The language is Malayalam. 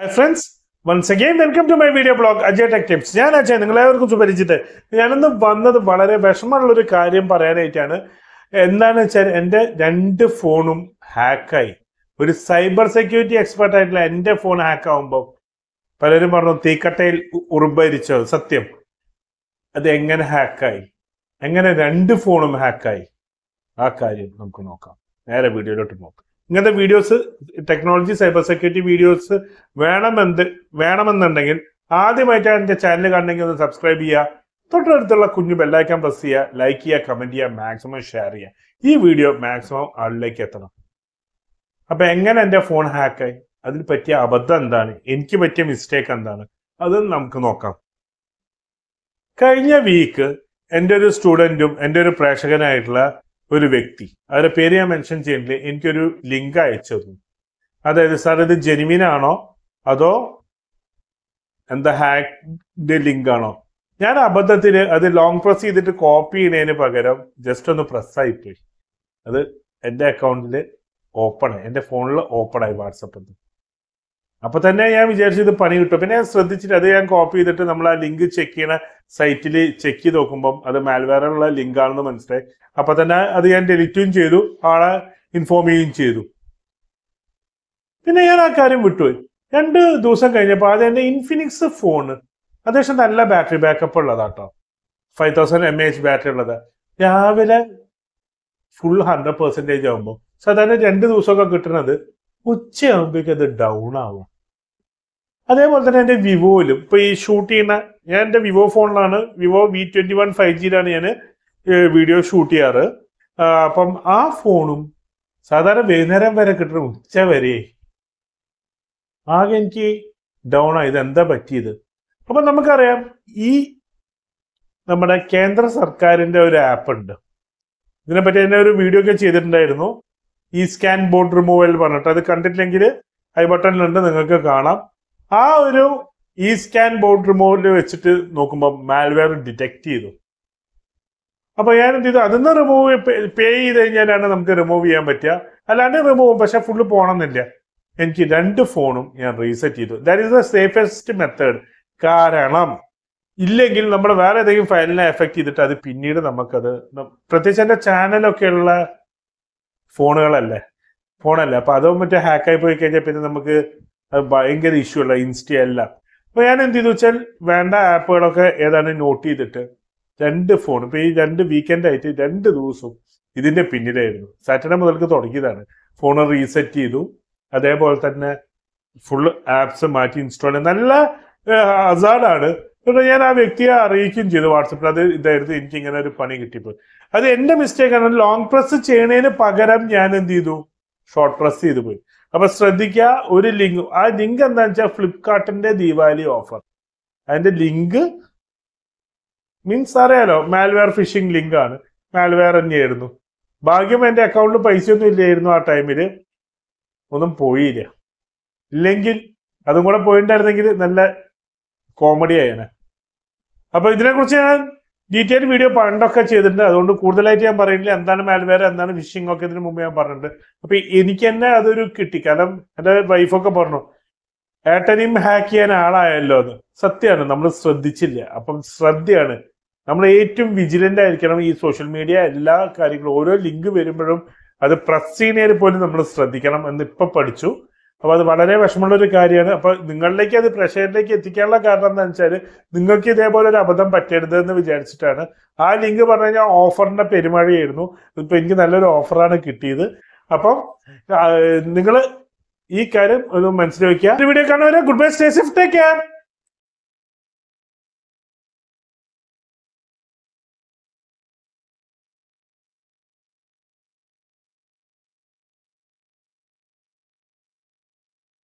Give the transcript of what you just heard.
hi friends once again welcome to my video blog Ajay tech tips ഞാൻ അജയ് നിങ്ങളെല്ലാവർക്കും സുപരിചിത് ഞാനൊന്ന് വന്നത് വളരെ വിഷമമുള്ളൊരു കാര്യം പറയാനായിട്ടാണ് എന്താണെന്ന് വെച്ചാൽ എൻ്റെ രണ്ട് ഫോണും ഹാക്കായി ഒരു സൈബർ സെക്യൂരിറ്റി എക്സ്പെർട്ട് ആയിട്ടുള്ള എൻ്റെ ഫോൺ ഹാക്കാവുമ്പോൾ പലരും പറഞ്ഞു തീക്കട്ടയിൽ ഉറുമ്പരിച്ചോ സത്യം അത് എങ്ങനെ ഹാക്കായി എങ്ങനെ രണ്ട് ഫോണും ഹാക്കായി ആ കാര്യം നമുക്ക് നോക്കാം നേരെ വീഡിയോയിലോട്ട് നോക്കാം ഇങ്ങനത്തെ videos technology cyber security videos വേണമെന്ന് വേണമെന്നുണ്ടെങ്കിൽ ആദ്യമായിട്ടാണ് എൻ്റെ ചാനൽ കാണണമെങ്കിൽ ഒന്ന് സബ്സ്ക്രൈബ് ചെയ്യുക തൊട്ടടുത്തുള്ള കുഞ്ഞു ബെല്ലൈക്കാൻ പ്രസ് ചെയ്യുക ലൈക്ക് ചെയ്യുക കമൻറ്റ് ചെയ്യുക മാക്സിമം ഷെയർ ചെയ്യുക ഈ വീഡിയോ മാക്സിമം ആളിലേക്ക് എത്തണം അപ്പൊ എങ്ങനെ എൻ്റെ ഫോൺ ഹാക്കായി അതിൽ പറ്റിയ അബദ്ധം എന്താണ് എനിക്ക് പറ്റിയ മിസ്റ്റേക്ക് എന്താണ് അത് നമുക്ക് നോക്കാം കഴിഞ്ഞ വീക്ക് എൻ്റെ ഒരു സ്റ്റുഡൻറ്റും എൻ്റെ ഒരു പ്രേക്ഷകനായിട്ടുള്ള ഒരു വ്യക്തി അവരുടെ പേര് ഞാൻ മെൻഷൻ ചെയ്യുന്നില്ല എനിക്കൊരു ലിങ്ക് അയച്ചു തന്നു അതായത് സാർ ഇത് ജെനുവിൻ ആണോ അതോ എന്താ ഹാക്ക്ഡ് ലിങ്ക് ആണോ ഞാൻ അബദ്ധത്തിൽ അത് ലോങ് പ്രസ് ചെയ്തിട്ട് കോപ്പി ചെയ്യുന്നതിന് പകരം ജസ്റ്റ് ഒന്ന് പ്രസ് ആയിപ്പോയി അത് എൻ്റെ അക്കൗണ്ടിൽ ഓപ്പൺ എൻ്റെ ഫോണിൽ ഓപ്പൺ ആയി വാട്സപ്പ് അപ്പോൾ തന്നെ ഞാൻ വിചാരിച്ചു ഇത് പണി കിട്ടും പിന്നെ ശ്രദ്ധിച്ചിട്ട് അത് ഞാൻ കോപ്പി ചെയ്തിട്ട് നമ്മൾ ആ ലിങ്ക് ചെക്ക് ചെയ്യണ സൈറ്റിൽ ചെക്ക് ചെയ്ത് നോക്കുമ്പം അത് മാൽവെയറുള്ള ലിങ്ക് ആണെന്ന് മനസ്സിലായി അപ്പോൾ തന്നെ അത് ഞാൻ ഡെലിറ്റും ചെയ്തു ആളെ ഇൻഫോം ചെയ്യുകയും ചെയ്തു പിന്നെ ഞാൻ ആ കാര്യം വിട്ടു രണ്ട് ദിവസം കഴിഞ്ഞപ്പോൾ അത് എന്റെ ഇൻഫിനിക്സ് ഫോൺ അത്യാവശ്യം നല്ല ബാറ്ററി ബാക്കപ്പ് ഉള്ളതാട്ടോ five thousand M H battery ഉള്ളത് രാവിലെ ഫുൾ ഹൺഡ്രഡ് പെർസെൻറ്റേജ് ആകുമ്പോൾ സാധാരണ രണ്ട് ദിവസമൊക്കെ കിട്ടുന്നത് ഉച്ചയാകുമ്പോഴേക്കും അത് ഡൗൺ ആവും അതേപോലെ തന്നെ എൻ്റെ വിവോയിലും ഇപ്പോൾ ഈ ഷൂട്ട് ചെയ്യുന്ന ഞാൻ എൻ്റെ വിവോ ഫോണിലാണ് Vivo V twenty one five ജിയിലാണ് ഞാൻ വീഡിയോ ഷൂട്ട് ചെയ്യാറ് അപ്പം ആ ഫോണും സാധാരണ വൈകുന്നേരം വരെ കിട്ടുന്ന ഉച്ച വരെ ആകെ എനിക്ക് ഡൗൺ ആയി ഇതെന്താ പറ്റിയത് അപ്പം നമുക്കറിയാം ഈ നമ്മുടെ കേന്ദ്ര സർക്കാരിൻ്റെ ഒരു ആപ്പ് ഉണ്ട് ഇതിനെപ്പറ്റി തന്നെ ഒരു വീഡിയോ ഒക്കെ ചെയ്തിട്ടുണ്ടായിരുന്നു ഈ സ്കാൻ ബോർഡ് റിമൂവൽ പറഞ്ഞിട്ട് അത് കണ്ടിട്ടില്ലെങ്കിൽ ഐ ബട്ടണിലുണ്ട് നിങ്ങൾക്ക് കാണാം ആ ഒരു ഈ സ്കാൻ ബോർഡ് റിമോട്ടിൽ വെച്ചിട്ട് നോക്കുമ്പോൾ മാൽവെയർ ഡിറ്റക്ട് ചെയ്തു അപ്പൊ ഞാൻ എന്ത് ചെയ്തു അതിന്ന് റിമൂവ് പേ ചെയ്ത് കഴിഞ്ഞാലാണ് നമുക്ക് റിമൂവ് ചെയ്യാൻ പറ്റുക അല്ലാണ്ട് റിമൂവ് പക്ഷെ ഫുള്ള് പോണമെന്നില്ല എനിക്ക് രണ്ട് ഫോണും ഞാൻ റീസെറ്റ് ചെയ്തു that is the safest method കാരണം ഇല്ലെങ്കിൽ നമ്മൾ വേറെ ഏതെങ്കിലും ഫയലിനെ എഫക്ട് ചെയ്തിട്ട് അത് പിന്നീട് നമുക്കത് പ്രത്യേകിച്ച് ചാനലൊക്കെ ഉള്ള ഫോണുകളല്ലേ ഫോണല്ലേ അപ്പൊ അതോ മറ്റേ ഹാക്കായി പോയി കഴിഞ്ഞാൽ പിന്നെ നമുക്ക് അത് ഭയങ്കര ഇഷ്യൂ അല്ല ഇൻസ്റ്റയെല്ലാം അപ്പൊ ഞാൻ എന്ത് ചെയ്തു വെച്ചാൽ വേണ്ട ആപ്പുകളൊക്കെ ഏതാണ് നോട്ട് ചെയ്തിട്ട് രണ്ട് ഫോൺ ഇപ്പൊ ഈ രണ്ട് വീക്കെൻഡ് ആയിട്ട് രണ്ട് ദിവസവും ഇതിന്റെ പിന്നിലായിരുന്നു സാറ്റർഡേ മുതൽക്ക് തുടങ്ങിയതാണ് ഫോൺ റീസെറ്റ് ചെയ്തു അതേപോലെ തന്നെ ഫുൾ ആപ്സ് മാറ്റി ഇൻസ്റ്റാൾ ചെയ്ത് നല്ല അസാഡാണ് ഞാൻ ആ വ്യക്തിയെ അറിയിക്കുകയും ചെയ്തു വാട്സപ്പിൽ അത് ഇതായിരുന്നു എനിക്ക് ഇങ്ങനെ ഒരു പണി കിട്ടിയപ്പോൾ അത് എന്റെ ആണ് ലോങ് പ്രസ് ചെയ്യണേന് പകരം ഞാൻ എന്ത് ചെയ്തു ഷോർട്ട് പ്രസ് ചെയ്തു പോയി അപ്പൊ ശ്രദ്ധിക്ക ഒരു ലിങ്ക് ആ ലിങ്ക് എന്താണെന്ന് വെച്ചാൽ ഫ്ലിപ്കാർട്ടിന്റെ ദീപാവലി ഓഫർ അതിന്റെ ലിങ്ക് മീൻസ് അറിയാലോ മാൽവെയർ ഫിഷിംഗ് ലിങ്ക് ആണ് മാൽവെയർ തന്നെയായിരുന്നു ഭാഗ്യം എൻ്റെ അക്കൗണ്ടിൽ പൈസയൊന്നും ഇല്ലായിരുന്നു ആ ടൈമിൽ ഒന്നും പോയില്ല ഇല്ലെങ്കിൽ അതും കൂടെ പോയിട്ടുണ്ടായിരുന്നെങ്കിൽ നല്ല കോമഡി ആയേനെ അപ്പൊ ഇതിനെക്കുറിച്ച് ഞാൻ ഡീറ്റെയിൽ വീഡിയോ പണ്ടൊക്കെ ചെയ്തിട്ടുണ്ട് അതുകൊണ്ട് കൂടുതലായിട്ട് ഞാൻ പറയുന്നില്ല എന്താണ് മാൽവെയർ എന്താണ് ഫിഷിംഗ് ഒക്കെ ഇതിന് മുമ്പ് ഞാൻ പറഞ്ഞിട്ടുണ്ട് അപ്പൊ എനിക്ക് തന്നെ അതൊരു കിട്ടി കാരണം എന്റെ വൈഫൊക്കെ പറഞ്ഞു ഏട്ടനെയും ഹാക്ക് ചെയ്യാൻ ആളായല്ലോ അത് സത്യമാണ് നമ്മൾ ശ്രദ്ധിച്ചില്ല അപ്പം ശ്രദ്ധയാണ് നമ്മൾ ഏറ്റവും വിജിലന്റ് ആയിരിക്കണം ഈ സോഷ്യൽ മീഡിയ എല്ലാ കാര്യങ്ങളും ഓരോ ലിങ്ക് വരുമ്പോഴും അത് പ്രസ് ചെയ്യുന്നതിൽ പോലും നമ്മൾ ശ്രദ്ധിക്കണം എന്ന് ഇപ്പൊ പഠിച്ചു അപ്പോൾ അത് വളരെ വിഷമമുള്ള ഒരു കാര്യമാണ് അപ്പോൾ നിങ്ങളിലേക്ക് അത് പ്രഷറിലേക്ക് എത്തിക്കാനുള്ള കാരണം എന്താ വെച്ചാൽ നിങ്ങൾക്ക് ഇതേപോലെ ഒരു അബദ്ധം പറ്റരുത് എന്ന് വിചാരിച്ചിട്ടാണ് ആ ലിങ്ക് പറഞ്ഞു കഴിഞ്ഞാൽ ഓഫറിന്റെ പെരുമഴയായിരുന്നു ഇപ്പൊ എനിക്ക് നല്ലൊരു ഓഫറാണ് കിട്ടിയത് അപ്പം നിങ്ങൾ ഈ കാര്യം ഒന്ന് മനസ്സിലാക്കുക വീഡിയോ കാണുന്നവരെ good bye stay safe take care